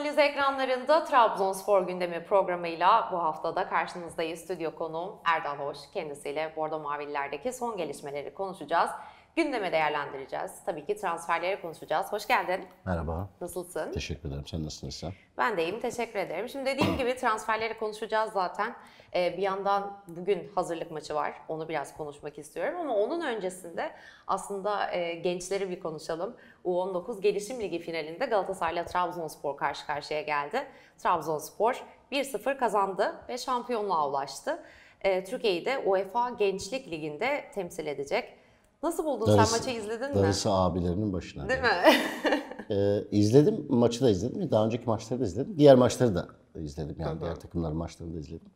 analiz ekranlarında Trabzonspor gündemi programıyla bu haftada karşınızdayız. Stüdyo konuğum Erdal Hoş. Kendisiyle Bordo Mavililer'deki son gelişmeleri konuşacağız. Gündeme değerlendireceğiz. Tabii ki transferlere konuşacağız. Hoş geldin. Merhaba. Nasılsın? Teşekkür ederim. Sen nasılsın İsa? Ben de iyiyim. Teşekkür ederim. Şimdi dediğim gibi transferlere konuşacağız zaten. Ee, bir yandan bugün hazırlık maçı var. Onu biraz konuşmak istiyorum ama onun öncesinde aslında e, gençleri bir konuşalım. U19 Gelişim Ligi finalinde Galatasaray'la Trabzonspor karşı karşıya geldi. Trabzonspor 1-0 kazandı ve şampiyonluğa ulaştı. Ee, Türkiye'yi de UEFA Gençlik Ligi'nde temsil edecek. Nasıl buldun darısı, sen maçı izledin darısı mi? Darısı abilerinin başına. Değil yani. mi? ee, izledim, maçı da izledim. Daha önceki maçları da izledim. Diğer maçları da izledim yani hı diğer takımların maçlarını da izledim.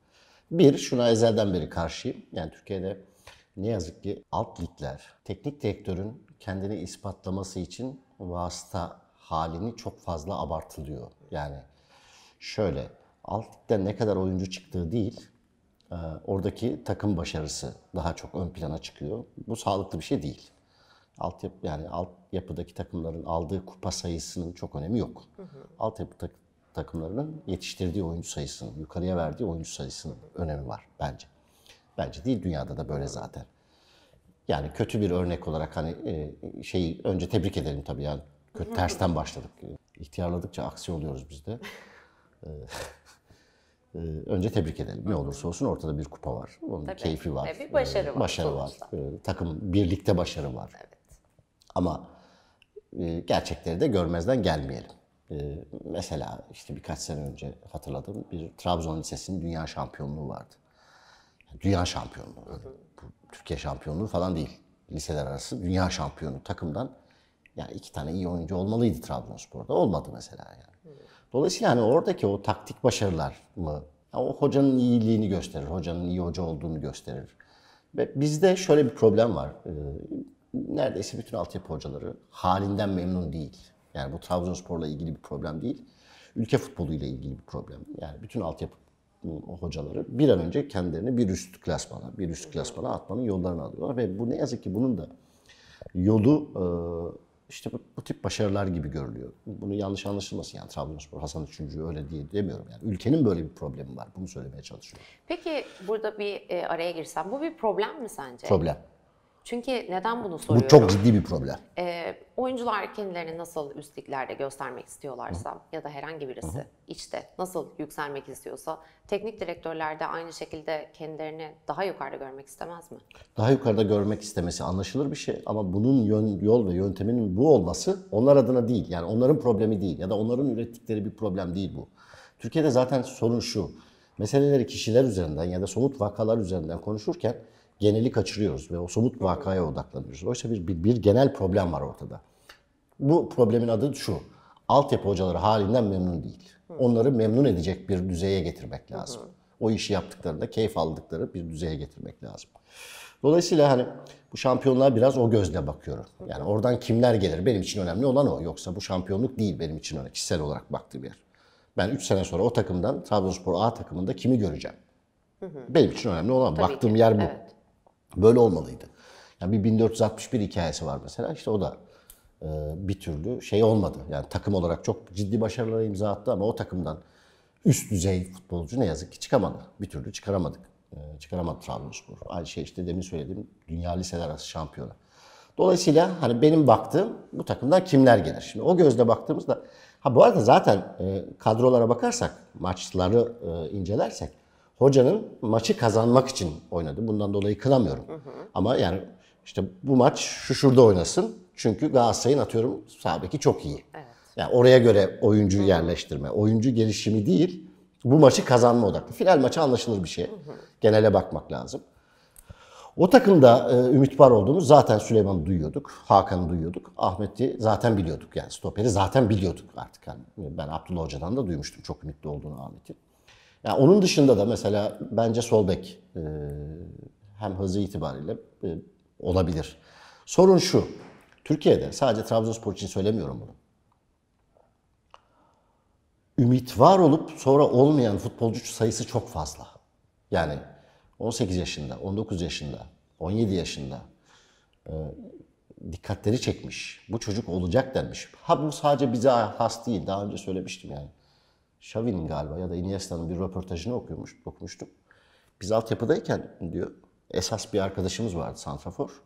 Bir, şuna ezelden beri karşıyım. Yani Türkiye'de ne yazık ki alt ligler teknik direktörün kendini ispatlaması için vasıta halini çok fazla abartılıyor. Yani şöyle alt ligden ne kadar oyuncu çıktığı değil, ee, oradaki takım başarısı daha çok ön plana çıkıyor. Bu sağlıklı bir şey değil. Alt yani alt yapıdaki takımların aldığı kupa sayısının çok önemi yok. Alt yapı tak takımlarının yetiştirdiği oyuncu sayısının, yukarıya verdiği oyuncu sayısının önemi var bence. Bence değil dünyada da böyle zaten. Yani kötü bir örnek olarak hani e, şeyi önce tebrik edelim tabii yani kötü tersten başladık. İhtiyarladıkça aksi oluyoruz biz de. Ee, önce tebrik edelim. Ne olursa olsun ortada bir kupa var. Onun Tabii. keyfi var. Tabii, başarı ee, var. Başarı sonuçta. Ee, takım birlikte başarı var. Evet. Ama e, gerçekleri de görmezden gelmeyelim. Mesela işte birkaç sene önce hatırladım bir Trabzon Lisesi'nin dünya şampiyonluğu vardı. Dünya şampiyonluğu. Hı hı. Bu Türkiye şampiyonluğu falan değil. Liseler arası dünya şampiyonu takımdan yani iki tane iyi oyuncu olmalıydı Trabzonspor'da. Olmadı mesela yani. Hmm. Dolayısıyla hani oradaki o taktik başarılar mı o hocanın iyiliğini gösterir, hocanın iyi hoca olduğunu gösterir. Ve bizde şöyle bir problem var. Ee, neredeyse bütün altyapı hocaları halinden memnun değil. Yani bu Trabzonspor'la ilgili bir problem değil. Ülke futboluyla ilgili bir problem. Yani bütün altyapı hocaları bir an önce kendilerini bir üst klasmana, bir üst klasmana atmanın yollarını alıyorlar. Ve bu ne yazık ki bunun da yolu e, işte bu, bu tip başarılar gibi görülüyor. Bunu yanlış anlaşılmasın yani Trabzonspor Hasan Üçüncü öyle diye demiyorum yani. Ülkenin böyle bir problemi var. Bunu söylemeye çalışıyorum. Peki burada bir e, araya girsem bu bir problem mi sence? Problem. Çünkü neden bunu soruyorum? Bu çok ciddi bir problem. E, oyuncular kendilerini nasıl üst göstermek istiyorlarsa Hı. ya da herhangi birisi Hı. işte nasıl yükselmek istiyorsa teknik direktörler de aynı şekilde kendilerini daha yukarıda görmek istemez mi? Daha yukarıda görmek istemesi anlaşılır bir şey ama bunun yön, yol ve yönteminin bu olması onlar adına değil. Yani onların problemi değil ya da onların ürettikleri bir problem değil bu. Türkiye'de zaten sorun şu meseleleri kişiler üzerinden ya da somut vakalar üzerinden konuşurken geneli kaçırıyoruz ve o somut vakaya odaklanıyoruz. Oysa bir, bir, bir genel problem var ortada. Bu problemin adı şu. Altyapı hocaları halinden memnun değil. Onları memnun edecek bir düzeye getirmek lazım. O işi yaptıklarında keyif aldıkları bir düzeye getirmek lazım. Dolayısıyla hani bu şampiyonluğa biraz o gözle bakıyorum. Yani oradan kimler gelir benim için önemli olan o. Yoksa bu şampiyonluk değil benim için önemli. Kişisel olarak baktığım yer. Ben 3 sene sonra o takımdan Trabzonspor A takımında kimi göreceğim? Hı hı. Benim için önemli olan Tabii baktığım ki. yer bu. Evet. Böyle olmalıydı. Yani bir 1461 hikayesi var mesela. İşte o da e, bir türlü şey olmadı. Yani takım olarak çok ciddi başarılara imza attı ama o takımdan üst düzey futbolcu ne yazık ki çıkamadı. Bir türlü çıkaramadık. E, çıkaramadı Trabzonspor. Aynı şey işte demin söylediğim dünya liseler arası şampiyonu. Dolayısıyla hani benim baktığım bu takımdan kimler gelir? Şimdi o gözle baktığımızda Ha bu arada zaten e, kadrolara bakarsak, maçları e, incelersek hocanın maçı kazanmak için oynadı. Bundan dolayı kılamıyorum. Hı hı. Ama yani işte bu maç şu şurada oynasın. Çünkü Galatasaray'ın atıyorum sağdaki çok iyi. Evet. Yani oraya göre oyuncu hı. yerleştirme, oyuncu gelişimi değil. Bu maçı kazanma odaklı. Final maçı anlaşılır bir şey. Hı hı. Genele bakmak lazım. O takımda e, var olduğumuz zaten Süleyman'ı duyuyorduk, Hakan'ı duyuyorduk, Ahmet'i zaten biliyorduk yani stoperi zaten biliyorduk artık. Yani ben Abdullah Hoca'dan da duymuştum çok ümitli olduğunu Ahmet'in. Yani onun dışında da mesela bence sol e, hem hızı itibariyle e, olabilir. Sorun şu, Türkiye'de sadece Trabzonspor için söylemiyorum bunu. Ümit var olup sonra olmayan futbolcu sayısı çok fazla. Yani 18 yaşında, 19 yaşında, 17 yaşında e, dikkatleri çekmiş. Bu çocuk olacak denmiş. Ha bu sadece bize has değil. Daha önce söylemiştim yani. Xavi'nin galiba ya da Iniesta'nın bir röportajını okumuş, okumuştum. Biz altyapıdayken diyor, esas bir arkadaşımız vardı Santrafor.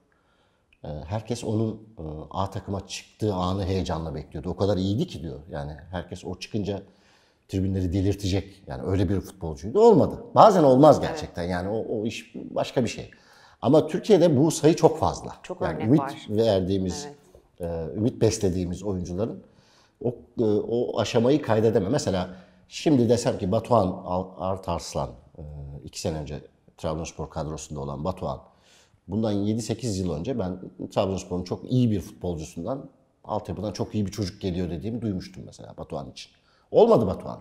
E, herkes onun e, A takıma çıktığı anı heyecanla bekliyordu. O kadar iyiydi ki diyor. Yani herkes o çıkınca tribünleri delirtecek. Yani öyle bir futbolcuydu. Olmadı. Bazen olmaz gerçekten. Yani o, o iş başka bir şey. Ama Türkiye'de bu sayı çok fazla. Çok yani ümit var. verdiğimiz, evet. E, ümit beslediğimiz oyuncuların o, e, o aşamayı kaydedeme. Mesela şimdi desem ki Batuhan Artarslan e, iki sene önce Trabzonspor kadrosunda olan Batuhan. Bundan 7-8 yıl önce ben Trabzonspor'un çok iyi bir futbolcusundan, altyapıdan çok iyi bir çocuk geliyor dediğimi duymuştum mesela Batuhan için. Olmadı Batuhan.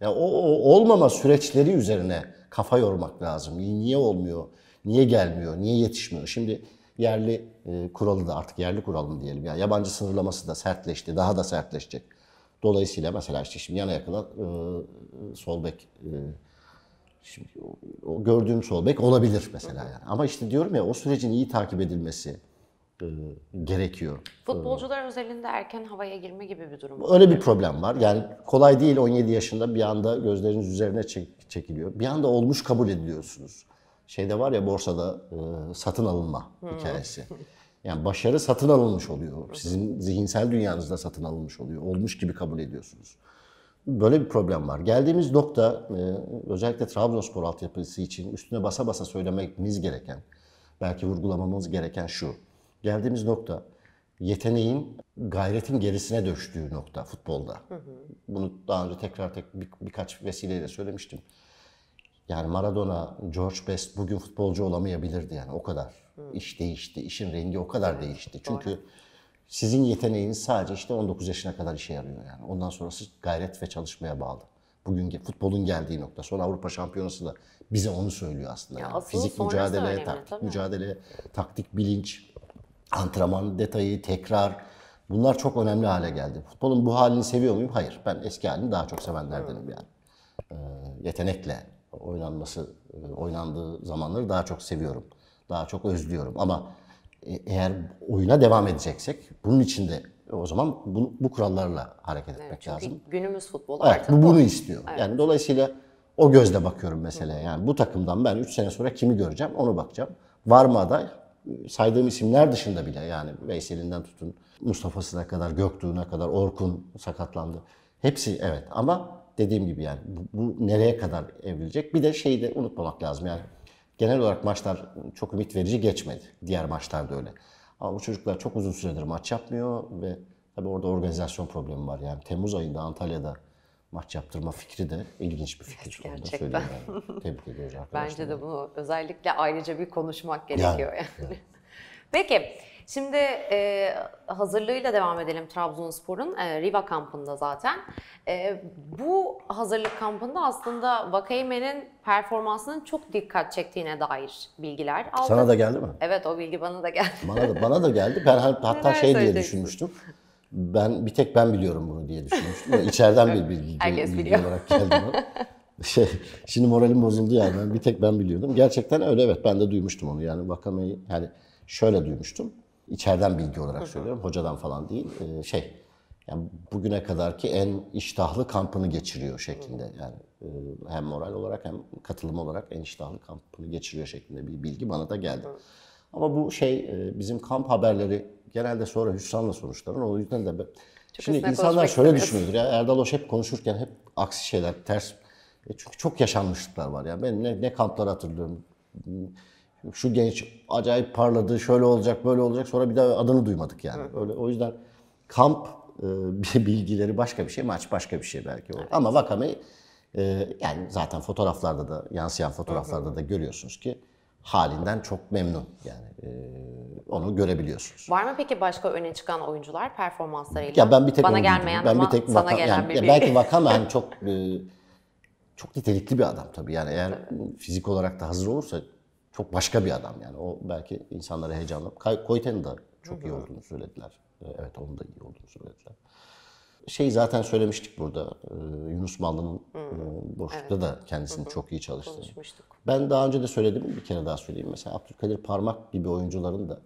Ya o, o olmama süreçleri üzerine kafa yormak lazım. Niye olmuyor? Niye gelmiyor? Niye yetişmiyor? Şimdi yerli e, kuralı da artık yerli kuralı diyelim ya yani yabancı sınırlaması da sertleşti, daha da sertleşecek. Dolayısıyla mesela işte şimdi yana yakına e, sol bek e, şimdi o, o gördüğüm sol bek olabilir mesela yani. Ama işte diyorum ya o sürecin iyi takip edilmesi, e, gerekiyor. Futbolcular ee, özelinde erken havaya girme gibi bir durum. Öyle bir problem var. Yani kolay değil 17 yaşında bir anda gözleriniz üzerine çek, çekiliyor. Bir anda olmuş kabul ediliyorsunuz. Şeyde var ya borsada e, satın alınma hmm. hikayesi. Yani başarı satın alınmış oluyor. Sizin zihinsel dünyanızda satın alınmış oluyor. Olmuş gibi kabul ediyorsunuz. Böyle bir problem var. Geldiğimiz nokta e, özellikle Trabzonspor altyapısı için üstüne basa basa söylememiz gereken, belki vurgulamamız gereken şu geldiğimiz nokta yeteneğin gayretin gerisine döştüğü nokta futbolda. Hı hı. Bunu daha önce tekrar tek bir, birkaç vesileyle söylemiştim. Yani Maradona, George Best bugün futbolcu olamayabilirdi yani o kadar. Hı. İş değişti, işin rengi o kadar değişti. Çünkü Doğru. sizin yeteneğiniz sadece işte 19 yaşına kadar işe yarıyor yani. Ondan sonrası gayret ve çalışmaya bağlı. Bugün futbolun geldiği nokta. sonra Avrupa Şampiyonası da bize onu söylüyor aslında. Ya yani. Fizik mücadele, önemli, taktik mücadele, taktik bilinç, antrenman detayı, tekrar bunlar çok önemli hale geldi. Futbolun bu halini seviyor muyum? Hayır. Ben eski halini daha çok sevenlerdenim yani. E, yetenekle oynanması, e, oynandığı zamanları daha çok seviyorum. Daha çok özlüyorum ama e, eğer oyuna devam edeceksek bunun için de o zaman bu, bu kurallarla hareket etmek çünkü lazım. Günümüz futbolu evet, artık bu bunu istiyor. Evet. Yani dolayısıyla o gözle bakıyorum meseleye. Yani bu takımdan ben 3 sene sonra kimi göreceğim onu bakacağım. Var mı aday? saydığım isimler dışında bile yani Veysel'inden tutun Mustafa'sına kadar, Göktuğ'una kadar, Orkun sakatlandı. Hepsi evet ama dediğim gibi yani bu, bu nereye kadar evrilecek? Bir de şeyi de unutmamak lazım yani genel olarak maçlar çok ümit verici geçmedi. Diğer maçlar da öyle. Ama bu çocuklar çok uzun süredir maç yapmıyor ve tabii orada organizasyon problemi var. Yani Temmuz ayında Antalya'da maç yaptırma fikri de ilginç bir fikir. Evet, gerçekten. Yani. Tebrik ediyoruz arkadaşlar. Bence de bunu özellikle ayrıca bir konuşmak gerekiyor yani. yani. Peki şimdi e, hazırlığıyla devam edelim Trabzonspor'un e, Riva kampında zaten. E, bu hazırlık kampında aslında Vakayme'nin performansının çok dikkat çektiğine dair bilgiler aldım. Sana da geldi mi? Evet o bilgi bana da geldi. Bana da, bana da geldi. Ben hatta şey diye düşünmüştüm. Ben bir tek ben biliyorum bunu diye düşünmüştüm. İçeriden bir bilgi, bilgi olarak geldi şey, şimdi moralim bozuldu yani. Ben bir tek ben biliyordum. Gerçekten öyle evet ben de duymuştum onu. Yani vakameyi yani şöyle duymuştum. İçeriden bilgi olarak söylüyorum. Hocadan falan değil. Ee, şey yani bugüne kadarki en iştahlı kampını geçiriyor şeklinde. Yani e, hem moral olarak hem katılım olarak en iştahlı kampını geçiriyor şeklinde bir bilgi bana da geldi. Ama bu şey e, bizim kamp haberleri genelde sonra hüsranla sonuçlanır. O yüzden de ben... şimdi insanlar şöyle düşünüyordur ya Erdal Hoş hep konuşurken hep aksi şeyler, ters. E çünkü çok yaşanmışlıklar var ya. Ben ne, ne kamplar hatırlıyorum. Şu genç acayip parladı, şöyle olacak, böyle olacak. Sonra bir daha adını duymadık yani. Hı. Öyle o yüzden kamp e, bilgileri başka bir şey, maç başka bir şey belki. O. Evet. Ama Vakame e, yani zaten fotoğraflarda da yansıyan fotoğraflarda da görüyorsunuz ki halinden çok memnun. Yani e, onu görebiliyorsunuz. Var mı peki başka öne çıkan oyuncular performanslarıyla? Ya ben bir tek bana gelmeyen ben bir tek vaka, gelen yani, bir ya belki Vakame hani çok e, çok nitelikli bir adam tabii. Yani eğer tabii. fizik olarak da hazır olursa çok başka bir adam yani. O belki insanları heyecanlı. Koyten'in de çok Hı-hı. iyi olduğunu söylediler. E, evet onun da iyi olduğunu söylediler şey zaten söylemiştik burada. Ee, Yunus Mallı'nın hmm. boşlukta evet. da kendisini Hı-hı. çok iyi çalıştığını. Ben daha önce de söyledim bir kere daha söyleyeyim. Mesela Abdülkadir Parmak gibi oyuncuların da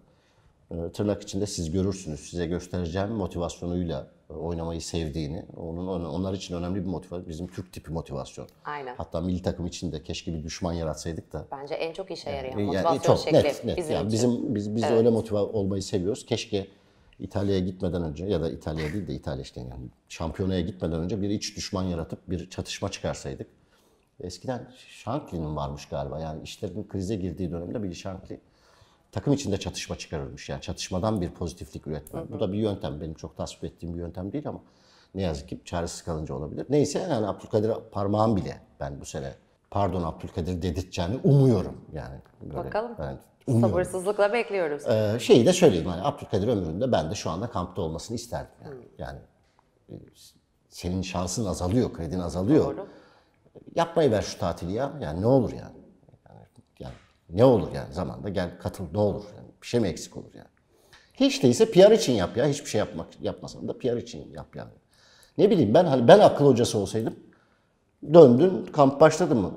e, tırnak içinde siz görürsünüz. Size göstereceğim motivasyonuyla e, oynamayı sevdiğini. Onun onlar için önemli bir motivasyon. Bizim Türk tipi motivasyon. Aynen. Hatta milli takım için de keşke bir düşman yaratsaydık da. Bence en çok işe yarayan yani, motivasyon yani, çok, şekli net, net. bizim yani için. Bizim biz biz evet. öyle motive olmayı seviyoruz. Keşke İtalya'ya gitmeden önce ya da İtalya değil de İtalya işte yani şampiyonaya gitmeden önce bir iç düşman yaratıp bir çatışma çıkarsaydık. Eskiden Shankly'nin varmış galiba yani işlerin krize girdiği dönemde bir Shankly takım içinde çatışma çıkarırmış. Yani çatışmadan bir pozitiflik üretme. Hı hı. Bu da bir yöntem. Benim çok tasvip ettiğim bir yöntem değil ama ne yazık ki çaresiz kalınca olabilir. Neyse yani Abdülkadir parmağım bile ben bu sene pardon Abdülkadir dedirteceğini umuyorum yani. Böyle, Bakalım. Yani umuyorum. Sabırsızlıkla bekliyoruz. Ee, şeyi de söyleyeyim hani Abdülkadir ömründe ben de şu anda kampta olmasını isterdim. Yani, hmm. yani e, senin şansın azalıyor, kredin azalıyor. Doğru. Yapmayı ver şu tatili ya. Yani ne olur yani? Yani, yani ne olur yani zamanda gel katıl ne olur yani bir şey mi eksik olur yani? Hiç değilse PR için yap ya. Hiçbir şey yapmak yapmasan da PR için yap yani. Ne bileyim ben hani ben akıl hocası olsaydım döndün kamp başladı mı?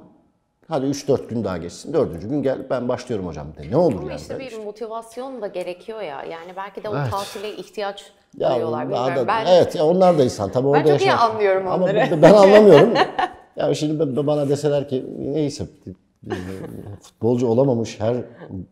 Hadi 3-4 gün daha geçsin. Dördüncü gün gel ben başlıyorum hocam de. Ne olur Ama yani? işte bir işte. Şey. motivasyon da gerekiyor ya. Yani belki de o evet. tatile ihtiyaç ya duyuyorlar. Da, ben, evet ya onlar da insan. Tabii ben orada çok iyi anlıyorum Ama onları. ben anlamıyorum. ya şimdi bana deseler ki neyse futbolcu olamamış her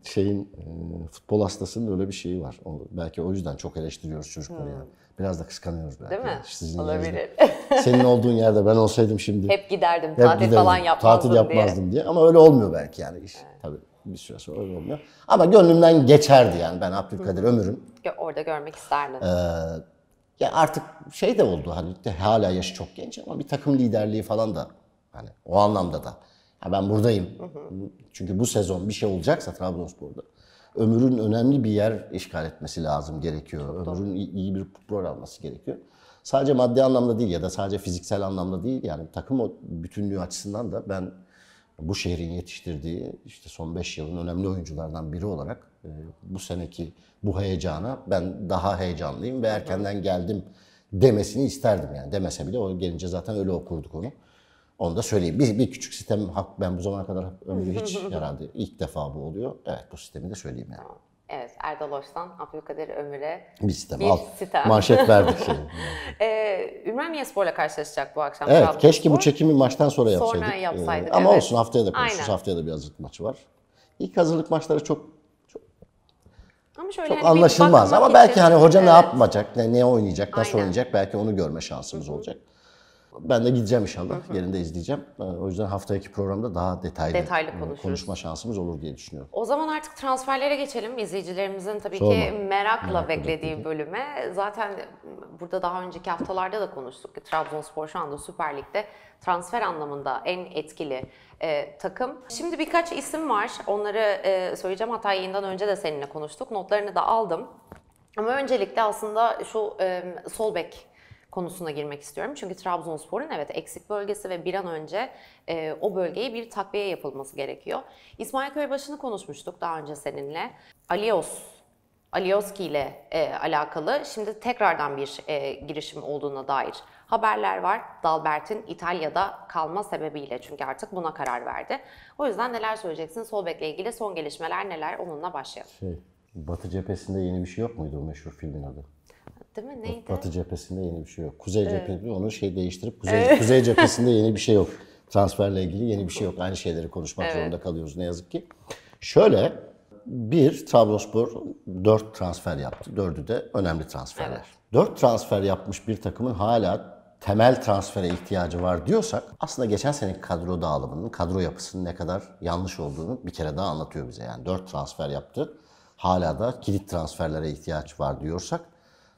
şeyin e, futbol hastasının öyle bir şeyi var. Belki o yüzden çok eleştiriyoruz çocukları hmm. yani. Biraz da kıskanıyoruz belki. Değil mi? sizin Olabilir. Yerinizde. Senin olduğun yerde ben olsaydım şimdi. Hep giderdim. Hep tatil giderdim, falan yapmazdım Tatil yapmazdım diye. diye. Ama öyle olmuyor belki yani iş. Evet. Tabii bir süre sonra öyle olmuyor. Ama gönlümden geçerdi yani ben Abdülkadir Hı. ömürüm. Orada görmek isterdim. Ee, ya artık şey de oldu hani de hala yaşı çok genç ama bir takım liderliği falan da hani o anlamda da. Ha ben buradayım. Hı hı. Çünkü bu sezon bir şey olacaksa Trabzonspor'da ömrün önemli bir yer işgal etmesi lazım gerekiyor. Çok ömrün doğru. iyi bir rol alması gerekiyor. Sadece maddi anlamda değil ya da sadece fiziksel anlamda değil yani takım o bütünlüğü açısından da ben bu şehrin yetiştirdiği işte son 5 yılın önemli oyunculardan biri olarak e, bu seneki bu heyecana ben daha heyecanlıyım ve erkenden geldim demesini isterdim yani. Demese bile o gelince zaten öyle okurduk onu. Onu da söyleyeyim. Bir, bir küçük sistem ben bu zamana kadar ömrü hiç herhalde ilk defa bu oluyor. Evet bu sistemi de söyleyeyim yani. Evet, Erdal Hoç'tan Abdülkadir Ömür'e bir sistem, Bir al. sitem. Manşet verdik. Şimdi. Şey. ee, Ümraniye Spor'la karşılaşacak bu akşam. Evet, Trabzon keşke Spor. bu çekimi maçtan sonra yapsaydık. Sonra yapsaydık, ee, Ama olsun haftaya da konuşuruz. Aynen. Haftaya da bir hazırlık maçı var. İlk hazırlık maçları çok çok, ama şöyle çok hani anlaşılmaz ama belki için, hani hoca evet. ne yapmayacak, ne, ne oynayacak, nasıl Aynen. oynayacak belki onu görme şansımız Hı-hı. olacak ben de gideceğim inşallah. Hı hı. Yerinde izleyeceğim. Ee, o yüzden haftaki programda daha detaylı, detaylı e, konuşma şansımız olur diye düşünüyorum. O zaman artık transferlere geçelim. İzleyicilerimizin tabii Sorma. ki merakla Merak beklediği bölüme. Zaten burada daha önceki haftalarda da konuştuk ki Trabzonspor şu anda Süper Lig'de transfer anlamında en etkili e, takım. Şimdi birkaç isim var. Onları e, söyleyeceğim. Hatta yayından önce de seninle konuştuk. Notlarını da aldım. Ama öncelikle aslında şu e, sol bek konusuna girmek istiyorum. Çünkü Trabzonspor'un evet eksik bölgesi ve bir an önce e, o bölgeye bir takviye yapılması gerekiyor. İsmail Köybaşı'nı konuşmuştuk daha önce seninle. Alios Alioski ile e, alakalı şimdi tekrardan bir e, girişim olduğuna dair haberler var. Dalbert'in İtalya'da kalma sebebiyle çünkü artık buna karar verdi. O yüzden neler söyleyeceksin? Solbek'le ilgili son gelişmeler neler? Onunla başlayalım. Şey, Batı cephesinde yeni bir şey yok muydu o meşhur filmin adı? değil mi? Neydi? Batı cephesinde yeni bir şey yok. Kuzey evet. cephesinde onu şey değiştirip kuzey, evet. kuzey cephesinde yeni bir şey yok. Transferle ilgili yeni bir şey yok. Aynı şeyleri konuşmak evet. zorunda kalıyoruz ne yazık ki. Şöyle bir Trabzonspor dört transfer yaptı. Dördü de önemli transferler. Evet. Dört transfer yapmış bir takımın hala temel transfere ihtiyacı var diyorsak aslında geçen seneki kadro dağılımının, kadro yapısının ne kadar yanlış olduğunu bir kere daha anlatıyor bize. Yani dört transfer yaptı. Hala da kilit transferlere ihtiyaç var diyorsak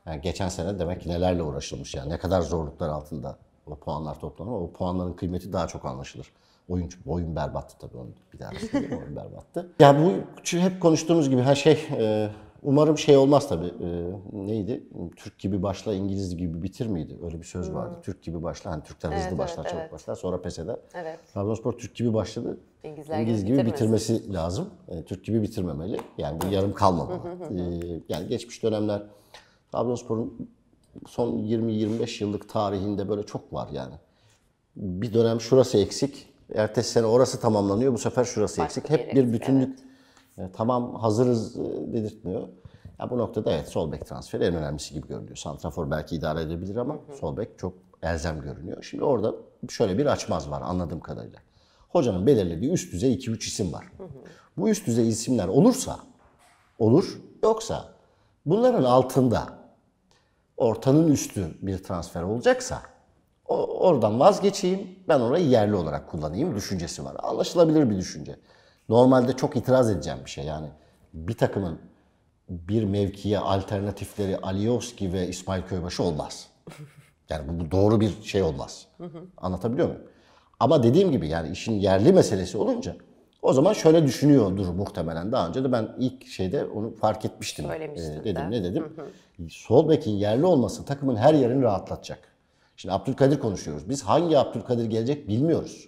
yani geçen sene demek ki nelerle uğraşılmış yani ne kadar zorluklar altında o puanlar toplanır. O puanların kıymeti daha çok anlaşılır. Oyun, oyun berbattı tabii onu bir daha söyleyeyim. berbattı. Ya yani bu hep konuştuğumuz gibi her şey e, umarım şey olmaz tabii. E, neydi? Türk gibi başla İngiliz gibi bitir miydi? Öyle bir söz vardı. Hmm. Türk gibi başla. Hani Türkler evet, hızlı evet, başlar, evet. başlar. Sonra pes eder. Evet. Trabzonspor Türk gibi başladı. İngilizler İngiliz gibi bitirmesi, lazım. E, Türk gibi bitirmemeli. Yani bu yarım kalmamalı. e, yani geçmiş dönemler Trabzonspor'un son 20-25 yıllık tarihinde böyle çok var yani. Bir dönem şurası eksik, ertesi sene orası tamamlanıyor, bu sefer şurası Başka eksik. Hep bir bütünlük evet. E, tamam hazırız e, dedirtmiyor. Ya bu noktada evet sol bek transferi en önemlisi gibi görünüyor. Santrafor belki idare edebilir ama hı sol bek çok elzem görünüyor. Şimdi orada şöyle bir açmaz var anladığım kadarıyla. Hocanın belirlediği üst düzey 2-3 isim var. Bu üst düzey isimler olursa olur, yoksa bunların altında ortanın üstü bir transfer olacaksa oradan vazgeçeyim, ben orayı yerli olarak kullanayım düşüncesi var. Anlaşılabilir bir düşünce. Normalde çok itiraz edeceğim bir şey. Yani bir takımın bir mevkiye alternatifleri Alioski ve İsmail Köybaşı olmaz. Yani bu doğru bir şey olmaz. Anlatabiliyor muyum? Ama dediğim gibi yani işin yerli meselesi olunca o zaman şöyle düşünüyordur muhtemelen. Daha önce de ben ilk şeyde onu fark etmiştim. Söylemiştim ee, dedim de. ne dedim. Hı hı. Sol bekin yerli olması takımın her yerini rahatlatacak. Şimdi Abdülkadir konuşuyoruz. Biz hangi Abdülkadir gelecek bilmiyoruz.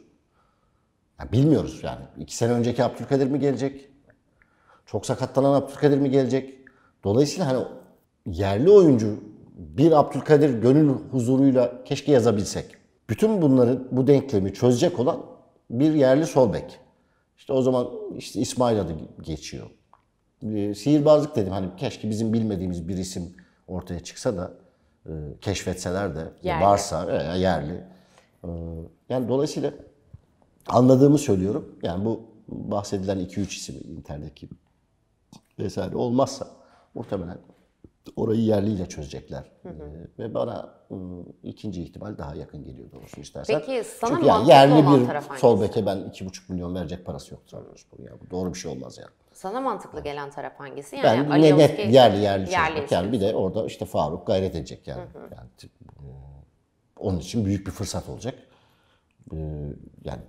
Yani bilmiyoruz yani. İki sene önceki Abdülkadir mi gelecek? Çok sakatlanan Abdülkadir mi gelecek? Dolayısıyla hani yerli oyuncu bir Abdülkadir gönül huzuruyla keşke yazabilsek. Bütün bunları bu denklemi çözecek olan bir yerli sol bek. İşte o zaman işte İsmail adı geçiyor. Ee, sihirbazlık dedim hani keşke bizim bilmediğimiz bir isim ortaya çıksa da e, keşfetseler de yerli. varsa e, yerli. Ee, yani dolayısıyla anladığımı söylüyorum. Yani bu bahsedilen 2-3 isim internetteki vesaire olmazsa muhtemelen orayı yerliyle çözecekler. Hı hı. E, ve bana e, ikinci ihtimal daha yakın geliyor doğrusu istersen. Peki sana Çünkü yani yerli bir sol beke ben 2,5 milyon verecek parası yok Trabzonspor. Yani bu doğru bir şey olmaz yani. Sana mantıklı gelen taraf hangisi? Yani ben ne, net yerli yerli, yerli çözmek. Yani bir de orada işte Faruk gayret edecek yani. Hı hı. yani ıı, onun için büyük bir fırsat olacak. Ee, yani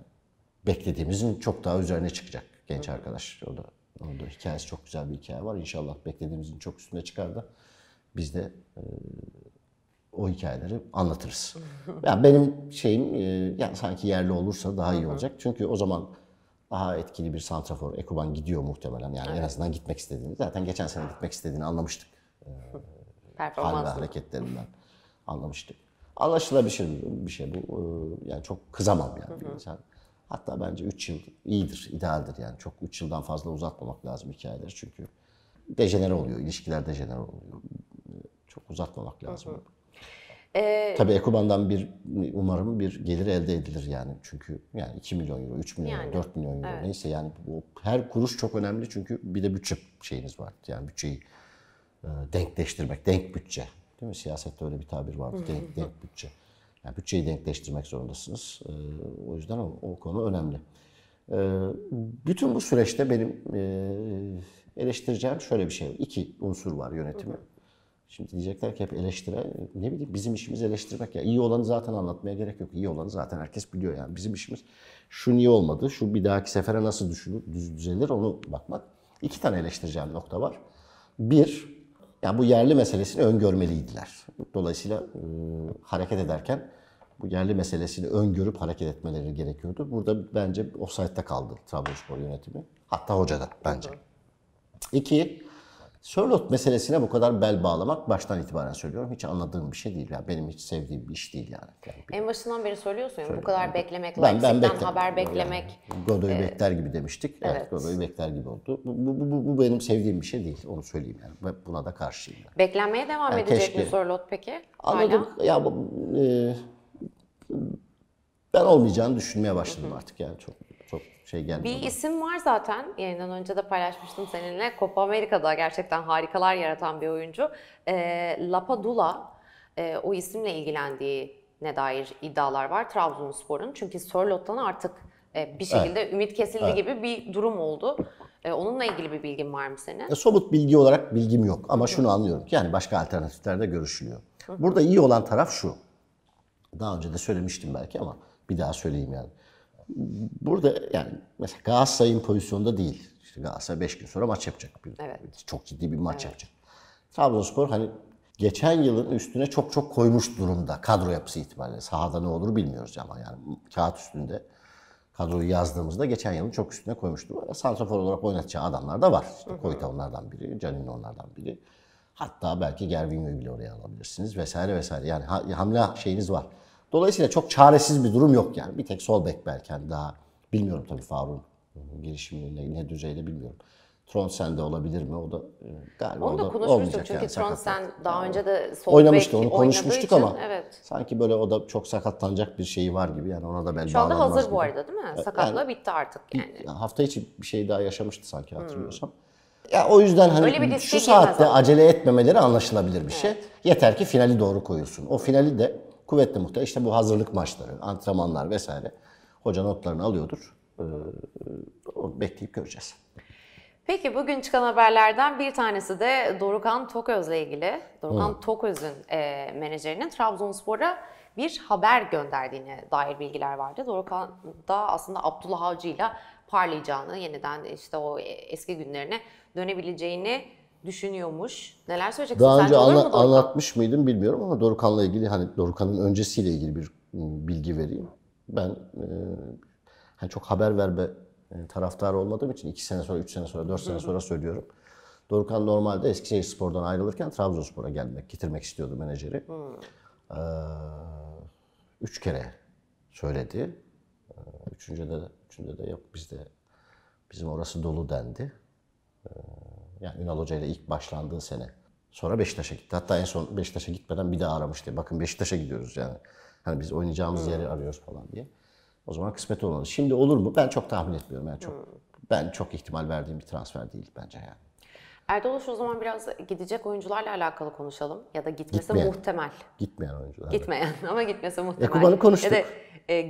beklediğimizin çok daha üzerine çıkacak genç hı hı. arkadaş. O da Orada hikayesi çok güzel bir hikaye var. İnşallah beklediğimizin çok üstüne çıkar da biz de e, o hikayeleri anlatırız. yani benim şeyim e, yani sanki yerli olursa daha iyi olacak. Çünkü o zaman daha etkili bir santrafor Ekuban gidiyor muhtemelen. Yani evet. en azından gitmek istediğini. Zaten geçen sene gitmek istediğini anlamıştık. E, hal ve hareketlerinden anlamıştık. Anlaşılabilir bir şey bu. E, yani çok kızamam yani bir insan. Hatta bence 3 yıl iyidir, idealdir yani. Çok 3 yıldan fazla uzatmamak lazım hikayeleri çünkü dejenere oluyor, ilişkiler dejenere oluyor. Çok uzatmamak lazım. Hı hı. Ee, Tabii Ekuban'dan bir umarım bir gelir elde edilir yani. Çünkü yani 2 milyon euro, 3 milyon yani, euro, 4 milyon euro evet. neyse yani bu, her kuruş çok önemli çünkü bir de bütçe şeyiniz var. Yani bütçeyi e, denkleştirmek, denk bütçe. Değil mi? Siyasette öyle bir tabir vardı. Denk, denk bütçe. Yani bütçeyi denkleştirmek zorundasınız. Ee, o yüzden o, o konu önemli. Ee, bütün bu süreçte benim e, eleştireceğim şöyle bir şey var. İki unsur var yönetimi. Şimdi diyecekler ki hep eleştire. Ne bileyim bizim işimiz eleştirmek ya. İyi olanı zaten anlatmaya gerek yok. İyi olanı zaten herkes biliyor yani. Bizim işimiz şu niye olmadı, şu bir dahaki sefere nasıl düşünür, düz, düzelir onu bakmak. İki tane eleştireceğim nokta var. Bir, yani bu yerli meselesini öngörmeliydiler. Dolayısıyla e, hareket ederken bu yerli meselesini öngörüp hareket etmeleri gerekiyordu. Burada bence o sayette kaldı Trabzonspor yönetimi. Hatta hoca da bence. İki, Sherlock meselesine bu kadar bel bağlamak baştan itibaren söylüyorum. Hiç anladığım bir şey değil. Yani benim hiç sevdiğim bir iş değil yani. yani bir... En başından beri söylüyorsun ya bu kadar beklemek, ben, ben bekledim. haber beklemek. Yani, Godoy'u e... bekler gibi demiştik. Evet, evet Godoy'u bekler gibi oldu. Bu, bu, bu, bu, benim sevdiğim bir şey değil. Onu söyleyeyim yani. buna da karşıyım. Yani. Beklenmeye devam yani edecek keşke... mi Sherlock peki? Anladım. Hala? Ya, bu, e, ben olmayacağını düşünmeye başladım Hı-hı. artık yani çok çok şey geldi. Bir bana. isim var zaten. Yayından önce de paylaşmıştım seninle. Copa Amerika'da gerçekten harikalar yaratan bir oyuncu. E, Lapadula e, o isimle ilgilendiği ne dair iddialar var Trabzonspor'un. Çünkü Sörlot'tan artık e, bir şekilde evet. ümit kesildi evet. gibi bir durum oldu. E, onunla ilgili bir bilgin var mı senin? E, somut bilgi olarak bilgim yok ama Hı. şunu anlıyorum ki yani başka alternatiflerde görüşülüyor. Hı. Burada iyi olan taraf şu. Daha önce de söylemiştim belki ama bir daha söyleyeyim yani burada yani mesela Galatasaray'ın pozisyonda değil. İşte Galatasaray 5 gün sonra maç yapacak. Bir, evet. Çok ciddi bir maç evet. yapacak. Trabzonspor hani geçen yılın üstüne çok çok koymuş durumda kadro yapısı itibariyle. Sahada ne olur bilmiyoruz ama yani kağıt üstünde kadroyu yazdığımızda geçen yılın çok üstüne koymuştu. Santrafor olarak oynatacağı adamlar da var. İşte Koyta onlardan biri, Canin onlardan biri. Hatta belki Gervinho'yu bile oraya alabilirsiniz vesaire vesaire. Yani hamle şeyiniz var. Dolayısıyla çok çaresiz bir durum yok yani. Bir tek sol bek belki hani daha bilmiyorum tabii Faruk'un girişimini ne düzeyde bilmiyorum. Tronsen de olabilir mi? O da e, galiba Onu da, da olmayacak çünkü yani, Tronsen daha önce de sol oynamıştı onu konuşmuştuk için, ama evet. sanki böyle o da çok sakatlanacak bir şeyi var gibi yani ona da ben Şu anda hazır gibi. bu arada değil mi? Sakatla e, yani, bitti artık yani. Hafta içi bir şey daha yaşamıştı sanki hatırlıyorsam. Hmm. Ya o yüzden hani şu saatte acele etmemeleri anlaşılabilir bir şey. evet. şey. Yeter ki finali doğru koyuyorsun. O finali de kuvvetli muhtemel. İşte bu hazırlık maçları, antrenmanlar vesaire. Hoca notlarını alıyordur. Ee, Onu bekleyip göreceğiz. Peki bugün çıkan haberlerden bir tanesi de Dorukan Toköz'le ilgili. Dorukan hmm. Toköz'ün e, menajerinin Trabzonspor'a bir haber gönderdiğine dair bilgiler vardı. Dorukan da aslında Abdullah Avcı ile parlayacağını, yeniden işte o e, eski günlerine dönebileceğini düşünüyormuş. Neler söyleyecek. Daha önce anla, mu anlatmış mıydım bilmiyorum ama Dorukhanla ilgili hani Dorukhanın öncesiyle ilgili bir ıı, bilgi vereyim. Ben e, hani çok haber verme ıı, taraftarı olmadığım için 2 sene sonra, 3 sene sonra, 4 sene sonra söylüyorum. Dorukhan normalde Eskişehir Spor'dan ayrılırken Trabzonspor'a gelmek, getirmek istiyordu menajeri. Ee, üç kere söyledi. Üçüncüde de, üçüncüde de yok bizde bizim orası dolu dendi. Ee, yani Ünal Hoca ile ilk başlandığı sene. Sonra Beşiktaş'a gitti. Hatta en son Beşiktaş'a gitmeden bir daha aramıştı. Bakın Beşiktaş'a gidiyoruz yani. Hani biz oynayacağımız hmm. yeri arıyoruz falan diye. O zaman kısmet olmadı. Şimdi olur mu? Ben çok tahmin etmiyorum. Yani çok hmm. ben çok ihtimal verdiğim bir transfer değil bence yani. Erdoloş o zaman biraz gidecek oyuncularla alakalı konuşalım. Ya da gitmesi gitmeyen, muhtemel. Gitmeyen oyuncular. Gitmeyen ama gitmesi muhtemel. Ekuban'ı konuştuk. Ya da e,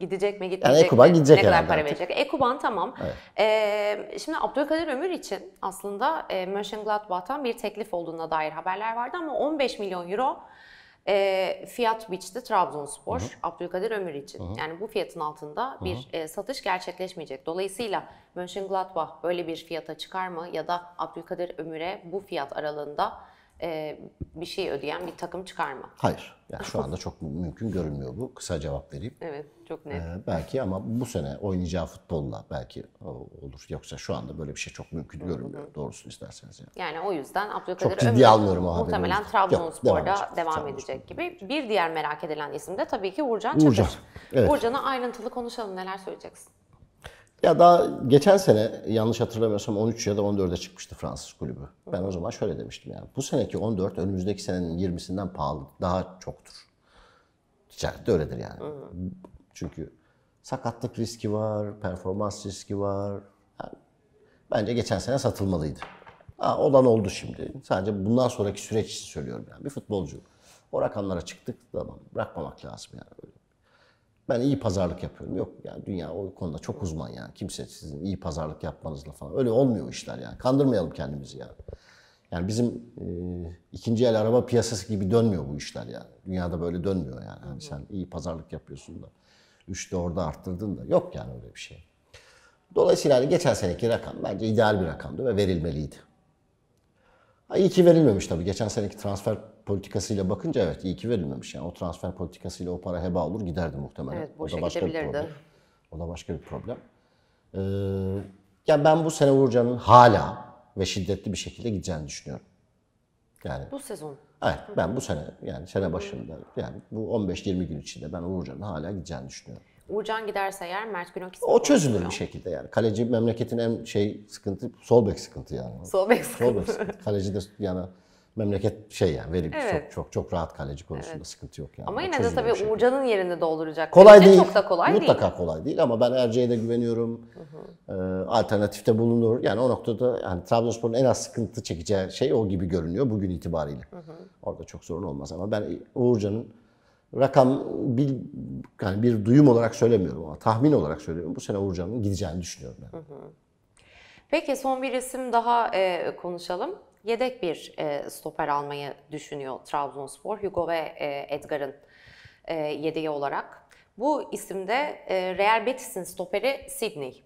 gidecek mi gitmeyecek yani Ekuban mi? Gidecek ne kadar para artık. verecek? Ekuban tamam. Evet. E, şimdi Abdülkadir Ömür için aslında e, Mönchengladbach'tan bir teklif olduğuna dair haberler vardı ama 15 milyon euro e, fiyat biçti Trabzonspor, Hı-hı. Abdülkadir Ömür için. Hı-hı. Yani bu fiyatın altında Hı-hı. bir e, satış gerçekleşmeyecek. Dolayısıyla Mönchengladbach böyle bir fiyata çıkar mı ya da Abdülkadir Ömür'e bu fiyat aralığında e, bir şey ödeyen bir takım çıkar mı? Hayır. Yani şu anda çok mümkün görünmüyor bu. Kısa cevap vereyim. Evet, çok net. Ee, belki ama bu sene oynayacağı futbolla belki olur. Yoksa şu anda böyle bir şey çok mümkün görünmüyor Hı-hı. doğrusunu isterseniz. Yani, yani o yüzden Abdülkadir çok ciddi almıyorum o muhtemelen Trabzonspor'da devam, edecek, devam Trabzonspor. edecek gibi. Bir diğer merak edilen isim de tabii ki Uğurcan Çakır. Uğurcan. Evet. Uğurcan'a ayrıntılı konuşalım. Neler söyleyeceksin? Ya daha geçen sene yanlış hatırlamıyorsam 13 ya da 14'e çıkmıştı Fransız kulübü. Ben o zaman şöyle demiştim yani. Bu seneki 14 önümüzdeki senenin 20'sinden pahalı daha çoktur. Ticarette öyledir yani. Çünkü sakatlık riski var, performans riski var. Yani bence geçen sene satılmalıydı. Ha, olan oldu şimdi. Sadece bundan sonraki süreç için söylüyorum yani. Bir futbolcu. O rakamlara çıktık tamam bırakmamak lazım yani. Ben iyi pazarlık yapıyorum. Yok yani dünya o konuda çok uzman yani. Kimse sizin iyi pazarlık yapmanızla falan. Öyle olmuyor işler yani. Kandırmayalım kendimizi yani. Yani bizim e, ikinci el araba piyasası gibi dönmüyor bu işler yani. Dünyada böyle dönmüyor yani. yani sen iyi pazarlık yapıyorsun da. Üçte orada arttırdın da. Yok yani öyle bir şey. Dolayısıyla hani geçen seneki rakam bence ideal bir rakamdı ve verilmeliydi. Ha, iyi ki verilmemiş tabii. Geçen seneki transfer politikasıyla bakınca evet iyi ki verilmemiş. Yani o transfer politikasıyla o para heba olur giderdi muhtemelen. Evet, boşa o da başka bir problem. O da başka bir problem. Ee, yani ben bu sene Uğurcan'ın hala ve şiddetli bir şekilde gideceğini düşünüyorum. Yani bu sezon. Evet ben bu sene yani sene başında yani bu 15-20 gün içinde ben Uğurcan'ın hala gideceğini düşünüyorum. Uğurcan giderse eğer Mert Günok O çözülür oluyor. bir şekilde yani. Kaleci memleketin en şey sıkıntı sol bek sıkıntı yani. Sol bek sıkıntı. Sol bek sıkıntı. Kaleci de yani memleket şey yani verimli evet. çok çok çok rahat kaleci konusunda evet. sıkıntı yok yani. Ama yine de tabii şey. Uğurcan'ın yerini dolduracak. Kolay değil. Çok da kolay Mutlaka değil. Mutlaka kolay değil ama ben Erce'ye de güveniyorum. Ee, alternatifte bulunur. Yani o noktada yani Trabzonspor'un en az sıkıntı çekeceği şey o gibi görünüyor bugün itibariyle. Hı hı. Orada çok sorun olmaz ama ben Uğurcan'ın rakam bir yani bir duyum olarak söylemiyorum ama tahmin olarak söylüyorum. Bu sene Uğurcan'ın gideceğini düşünüyorum ben. Hı hı. Peki son bir isim daha e, konuşalım yedek bir e, stoper almayı düşünüyor Trabzonspor. Hugo ve e, Edgar'ın e, yedeği olarak. Bu isimde e, Real Betis'in stoperi Sidney.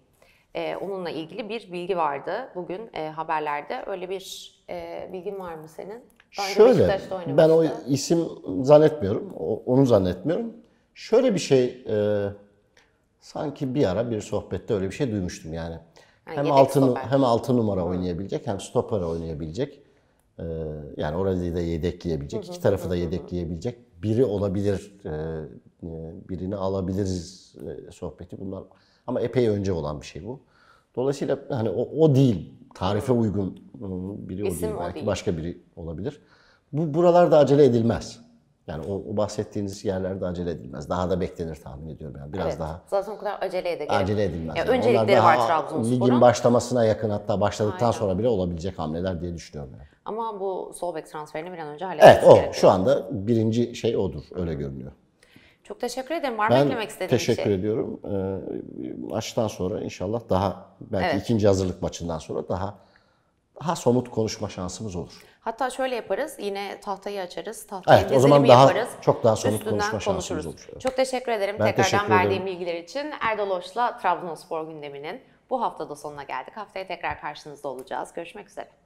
E, onunla ilgili bir bilgi vardı bugün e, haberlerde. Öyle bir e, bilgin var mı senin? Daha Şöyle, ben o isim zannetmiyorum, onu zannetmiyorum. Şöyle bir şey, e, sanki bir ara bir sohbette öyle bir şey duymuştum yani. Yani hem altın stoper. hem altı numara oynayabilecek hem stoper oynayabilecek. Ee, yani orayı da yedekleyebilecek. Hı, hı. iki tarafı da yedekleyebilecek. Biri olabilir. E, e, birini alabiliriz e, sohbeti bunlar. Ama epey önce olan bir şey bu. Dolayısıyla hani o, o değil. Tarife uygun ıı, biri o değil. O Belki değil. başka biri olabilir. Bu buralarda acele edilmez. Yani o, o bahsettiğiniz yerlerde acele edilmez. Daha da beklenir tahmin ediyorum yani biraz evet, daha. Zaten o kadar aceleye de gerek. Acele edilmez. Yani yani öncelikleri daha var Trabzonspor'un. Ligin başlamasına yakın hatta başladıktan Aynen. sonra bile olabilecek hamleler diye düşünüyorum. Yani. Ama bu solbek transferini bir an önce halletmesi Evet o gerekiyor. şu anda birinci şey odur öyle görünüyor. Çok teşekkür ederim. Var mı eklemek istediğin teşekkür şey? ediyorum. Ee, maçtan sonra inşallah daha belki evet. ikinci hazırlık maçından sonra daha daha somut konuşma şansımız olur. Hatta şöyle yaparız. Yine tahtayı açarız. Tahtayı evet, o zaman daha yaparız. çok daha somut konuşma şansımız olur. Çok teşekkür ederim ben tekrardan teşekkür ederim. verdiğim bilgiler için. Erdal Oş'la Trabzonspor gündeminin bu haftada sonuna geldik. Haftaya tekrar karşınızda olacağız. Görüşmek üzere.